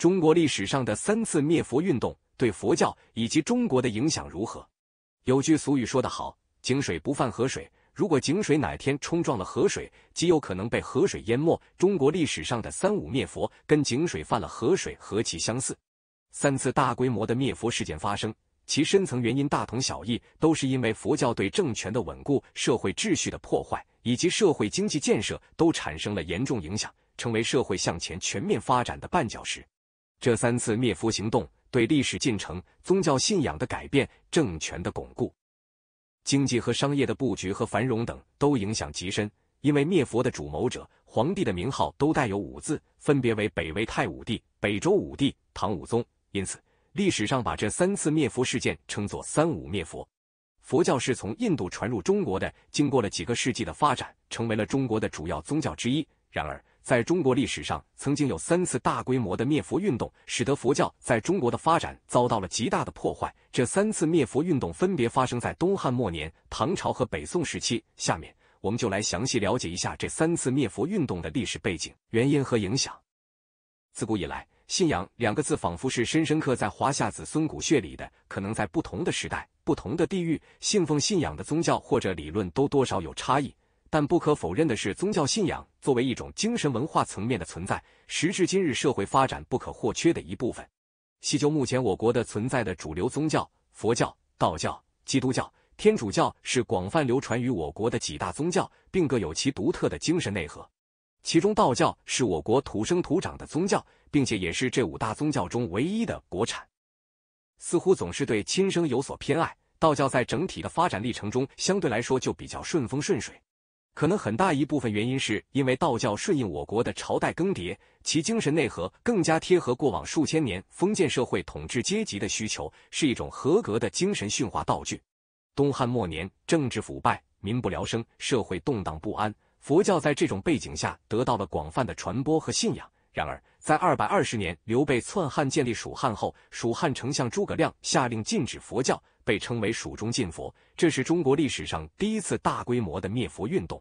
中国历史上的三次灭佛运动对佛教以及中国的影响如何？有句俗语说得好：“井水不犯河水。”如果井水哪天冲撞了河水，极有可能被河水淹没。中国历史上的三五灭佛，跟井水犯了河水何其相似！三次大规模的灭佛事件发生，其深层原因大同小异，都是因为佛教对政权的稳固、社会秩序的破坏以及社会经济建设都产生了严重影响，成为社会向前全面发展的绊脚石。这三次灭佛行动对历史进程、宗教信仰的改变、政权的巩固、经济和商业的布局和繁荣等都影响极深。因为灭佛的主谋者皇帝的名号都带有“武”字，分别为北魏太武帝、北周武帝、唐武宗，因此历史上把这三次灭佛事件称作“三武灭佛”。佛教是从印度传入中国的，经过了几个世纪的发展，成为了中国的主要宗教之一。然而，在中国历史上，曾经有三次大规模的灭佛运动，使得佛教在中国的发展遭到了极大的破坏。这三次灭佛运动分别发生在东汉末年、唐朝和北宋时期。下面，我们就来详细了解一下这三次灭佛运动的历史背景、原因和影响。自古以来，“信仰”两个字仿佛是深深刻在华夏子孙骨血里的。可能在不同的时代、不同的地域，信奉信仰的宗教或者理论都多少有差异。但不可否认的是，宗教信仰作为一种精神文化层面的存在，时至今日，社会发展不可或缺的一部分。细究目前我国的存在的主流宗教，佛教、道教、基督教、天主教是广泛流传于我国的几大宗教，并各有其独特的精神内核。其中，道教是我国土生土长的宗教，并且也是这五大宗教中唯一的国产。似乎总是对亲生有所偏爱，道教在整体的发展历程中，相对来说就比较顺风顺水。可能很大一部分原因是因为道教顺应我国的朝代更迭，其精神内核更加贴合过往数千年封建社会统治阶级的需求，是一种合格的精神驯化道具。东汉末年，政治腐败，民不聊生，社会动荡不安，佛教在这种背景下得到了广泛的传播和信仰。然而，在二百二十年，刘备篡汉建立蜀汉后，蜀汉丞相诸葛亮下令禁止佛教。被称为蜀中禁佛，这是中国历史上第一次大规模的灭佛运动。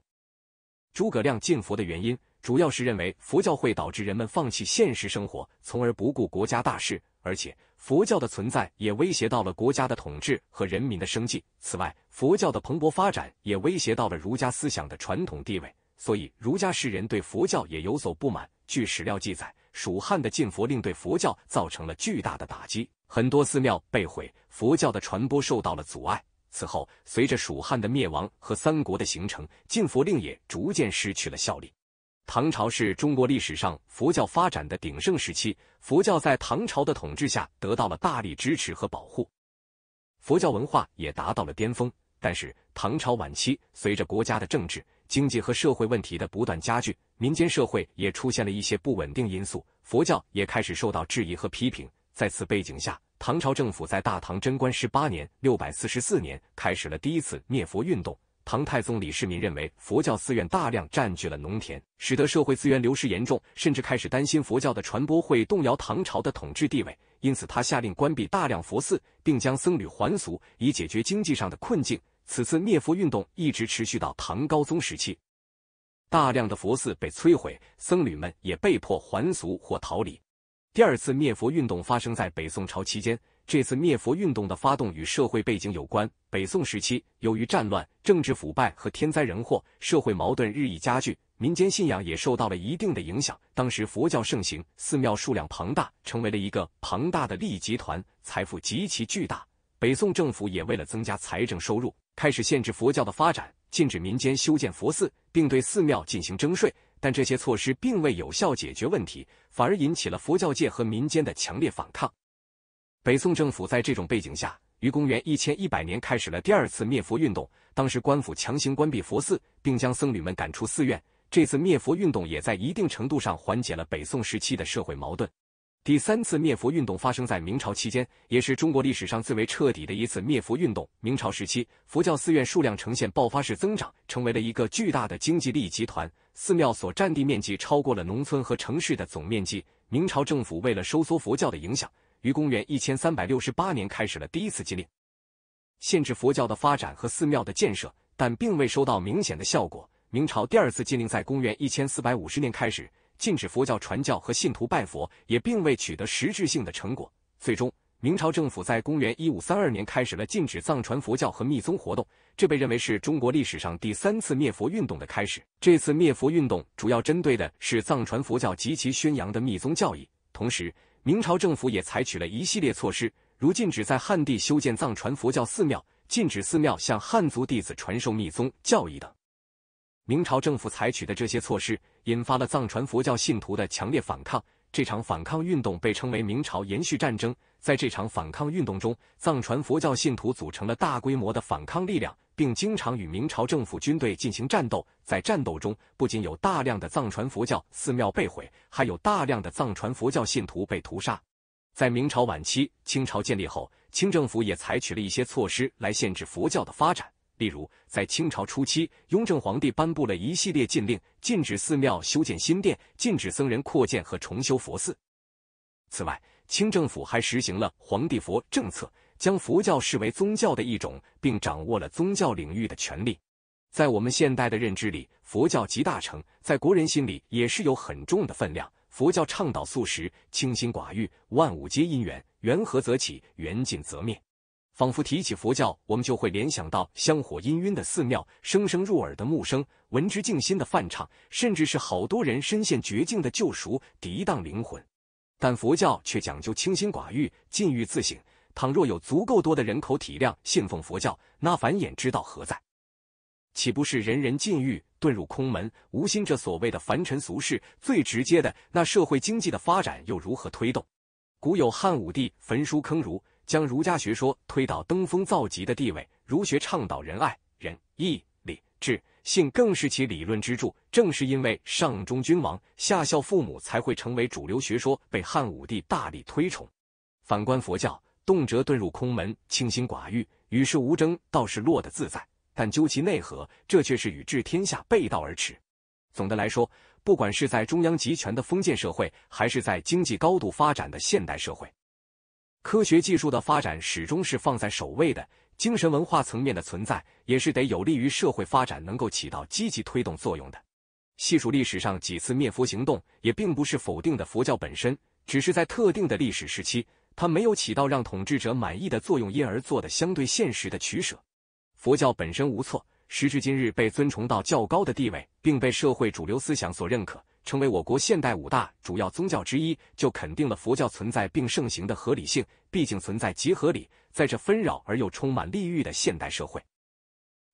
诸葛亮禁佛的原因，主要是认为佛教会导致人们放弃现实生活，从而不顾国家大事，而且佛教的存在也威胁到了国家的统治和人民的生计。此外，佛教的蓬勃发展也威胁到了儒家思想的传统地位，所以儒家士人对佛教也有所不满。据史料记载，蜀汉的禁佛令对佛教造成了巨大的打击。很多寺庙被毁，佛教的传播受到了阻碍。此后，随着蜀汉的灭亡和三国的形成，禁佛令也逐渐失去了效力。唐朝是中国历史上佛教发展的鼎盛时期，佛教在唐朝的统治下得到了大力支持和保护，佛教文化也达到了巅峰。但是，唐朝晚期随着国家的政治、经济和社会问题的不断加剧，民间社会也出现了一些不稳定因素，佛教也开始受到质疑和批评。在此背景下，唐朝政府在大唐贞观十八年（六百四十四年）开始了第一次灭佛运动。唐太宗李世民认为佛教寺院大量占据了农田，使得社会资源流失严重，甚至开始担心佛教的传播会动摇唐朝的统治地位，因此他下令关闭大量佛寺，并将僧侣还俗，以解决经济上的困境。此次灭佛运动一直持续到唐高宗时期，大量的佛寺被摧毁，僧侣们也被迫还俗或逃离。第二次灭佛运动发生在北宋朝期间。这次灭佛运动的发动与社会背景有关。北宋时期，由于战乱、政治腐败和天灾人祸，社会矛盾日益加剧，民间信仰也受到了一定的影响。当时佛教盛行，寺庙数量庞大，成为了一个庞大的利益集团，财富极其巨大。北宋政府也为了增加财政收入，开始限制佛教的发展，禁止民间修建佛寺，并对寺庙进行征税。但这些措施并未有效解决问题，反而引起了佛教界和民间的强烈反抗。北宋政府在这种背景下，于公元一千一百年开始了第二次灭佛运动。当时官府强行关闭佛寺，并将僧侣们赶出寺院。这次灭佛运动也在一定程度上缓解了北宋时期的社会矛盾。第三次灭佛运动发生在明朝期间，也是中国历史上最为彻底的一次灭佛运动。明朝时期，佛教寺院数量呈现爆发式增长，成为了一个巨大的经济利益集团。寺庙所占地面积超过了农村和城市的总面积。明朝政府为了收缩佛教的影响，于公元一千三百六十八年开始了第一次禁令，限制佛教的发展和寺庙的建设，但并未收到明显的效果。明朝第二次禁令在公元一千四百五十年开始。禁止佛教传教和信徒拜佛，也并未取得实质性的成果。最终，明朝政府在公元一五三二年开始了禁止藏传佛教和密宗活动，这被认为是中国历史上第三次灭佛运动的开始。这次灭佛运动主要针对的是藏传佛教及其宣扬的密宗教义。同时，明朝政府也采取了一系列措施，如禁止在汉地修建藏传佛教寺庙，禁止寺庙向汉族弟子传授密宗教义等。明朝政府采取的这些措施。引发了藏传佛教信徒的强烈反抗，这场反抗运动被称为明朝延续战争。在这场反抗运动中，藏传佛教信徒组成了大规模的反抗力量，并经常与明朝政府军队进行战斗。在战斗中，不仅有大量的藏传佛教寺庙被毁，还有大量的藏传佛教信徒被屠杀。在明朝晚期，清朝建立后，清政府也采取了一些措施来限制佛教的发展。例如，在清朝初期，雍正皇帝颁布了一系列禁令，禁止寺庙修建新殿，禁止僧人扩建和重修佛寺。此外，清政府还实行了“皇帝佛”政策，将佛教视为宗教的一种，并掌握了宗教领域的权利。在我们现代的认知里，佛教集大成，在国人心里也是有很重的分量。佛教倡导素食、清心寡欲，万物皆因缘，缘何则起，缘尽则灭。仿佛提起佛教，我们就会联想到香火氤氲的寺庙，声声入耳的木声，闻之静心的梵唱，甚至是好多人深陷绝境的救赎，涤荡灵魂。但佛教却讲究清心寡欲，禁欲自省。倘若有足够多的人口体量信奉佛教，那繁衍之道何在？岂不是人人禁欲，遁入空门，无心这所谓的凡尘俗世？最直接的，那社会经济的发展又如何推动？古有汉武帝焚书坑儒。将儒家学说推到登峰造极的地位，儒学倡导仁爱、仁义、礼、智、信，更是其理论支柱。正是因为上忠君王，下孝父母，才会成为主流学说，被汉武帝大力推崇。反观佛教，动辄遁入空门，清心寡欲，与世无争，倒是落得自在。但究其内核，这却是与治天下背道而驰。总的来说，不管是在中央集权的封建社会，还是在经济高度发展的现代社会。科学技术的发展始终是放在首位的，精神文化层面的存在也是得有利于社会发展，能够起到积极推动作用的。细数历史上几次灭佛行动，也并不是否定的佛教本身，只是在特定的历史时期，它没有起到让统治者满意的作用，因而做的相对现实的取舍。佛教本身无错，时至今日被尊崇到较高的地位，并被社会主流思想所认可。成为我国现代五大主要宗教之一，就肯定了佛教存在并盛行的合理性。毕竟存在极合理，在这纷扰而又充满利欲的现代社会，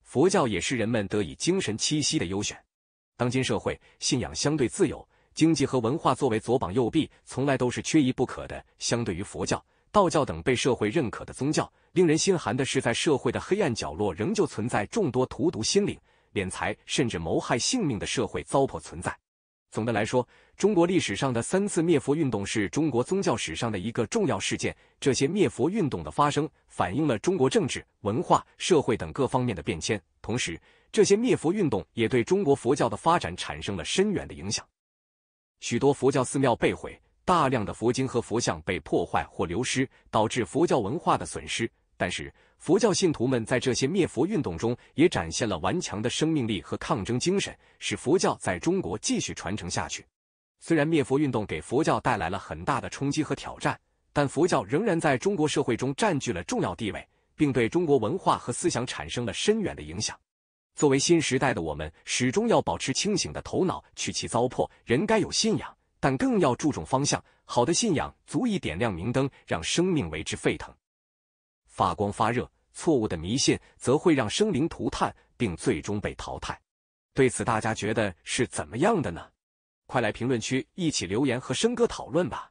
佛教也是人们得以精神栖息的优选。当今社会信仰相对自由，经济和文化作为左膀右臂，从来都是缺一不可的。相对于佛教、道教等被社会认可的宗教，令人心寒的是，在社会的黑暗角落，仍旧存在众多荼毒心灵、敛财甚至谋害性命的社会糟粕存在。总的来说，中国历史上的三次灭佛运动是中国宗教史上的一个重要事件。这些灭佛运动的发生，反映了中国政治、文化、社会等各方面的变迁。同时，这些灭佛运动也对中国佛教的发展产生了深远的影响。许多佛教寺庙被毁，大量的佛经和佛像被破坏或流失，导致佛教文化的损失。但是，佛教信徒们在这些灭佛运动中也展现了顽强的生命力和抗争精神，使佛教在中国继续传承下去。虽然灭佛运动给佛教带来了很大的冲击和挑战，但佛教仍然在中国社会中占据了重要地位，并对中国文化和思想产生了深远的影响。作为新时代的我们，始终要保持清醒的头脑，去其糟粕。人该有信仰，但更要注重方向。好的信仰足以点亮明灯，让生命为之沸腾。发光发热，错误的迷信则会让生灵涂炭，并最终被淘汰。对此，大家觉得是怎么样的呢？快来评论区一起留言和生哥讨论吧。